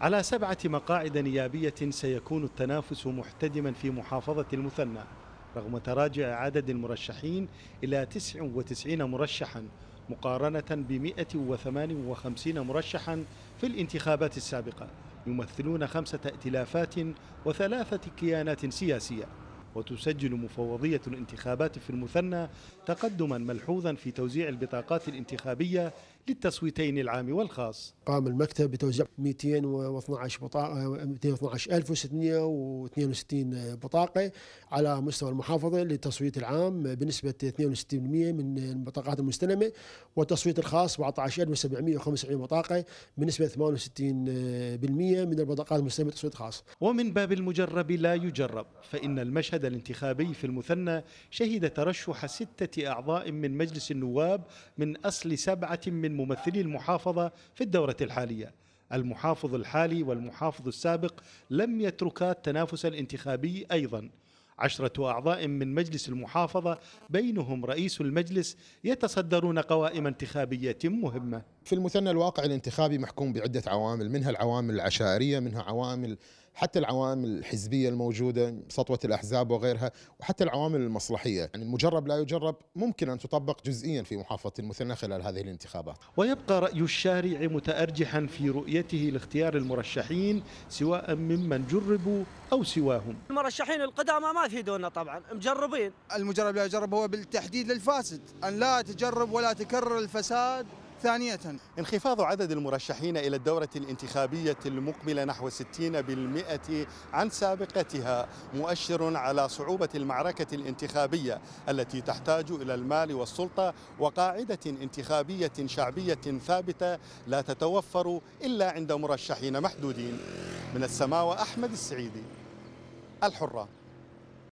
على سبعة مقاعد نيابية سيكون التنافس محتدما في محافظة المثنى رغم تراجع عدد المرشحين إلى 99 مرشحا مقارنة ب 158 مرشحا في الانتخابات السابقة يمثلون خمسة ائتلافات وثلاثة كيانات سياسية وتسجل مفوضية الانتخابات في المثنى تقدما ملحوظا في توزيع البطاقات الانتخابية للتصويتين العام والخاص قام المكتب بتوزيع 212 بطاقة 212662 بطاقة على مستوى المحافظة للتصويت العام بنسبة 62% من البطاقات المستلمة والتصويت الخاص 14775 بطاقة بنسبة 68% من البطاقات المستلمة للتصويت الخاص ومن باب المجرب لا يجرب فإن المشهد القيادة الانتخابي في المثنى شهد ترشح ستة أعضاء من مجلس النواب من أصل سبعة من ممثلي المحافظة في الدورة الحالية المحافظ الحالي والمحافظ السابق لم يتركا التنافس الانتخابي أيضاً عشرة أعضاء من مجلس المحافظة بينهم رئيس المجلس يتصدرون قوائم انتخابية مهمة في المثنى الواقع الانتخابي محكوم بعدة عوامل منها العوامل العشائرية منها عوامل حتى العوامل الحزبيه الموجوده سطوه الاحزاب وغيرها وحتى العوامل المصلحيه يعني المجرب لا يجرب ممكن ان تطبق جزئيا في محافظه المثنى خلال هذه الانتخابات ويبقى راي الشارع متارجحا في رؤيته لاختيار المرشحين سواء ممن جربوا او سواهم المرشحين القدامى ما يفيدونا طبعا مجربين المجرب لا يجرب هو بالتحديد للفاسد ان لا تجرب ولا تكرر الفساد ثانية انخفاض عدد المرشحين إلى الدورة الانتخابية المقبلة نحو 60% عن سابقتها مؤشر على صعوبة المعركة الانتخابية التي تحتاج إلى المال والسلطة وقاعدة انتخابية شعبية ثابتة لا تتوفر إلا عند مرشحين محدودين من السماوة أحمد السعيدي الحرة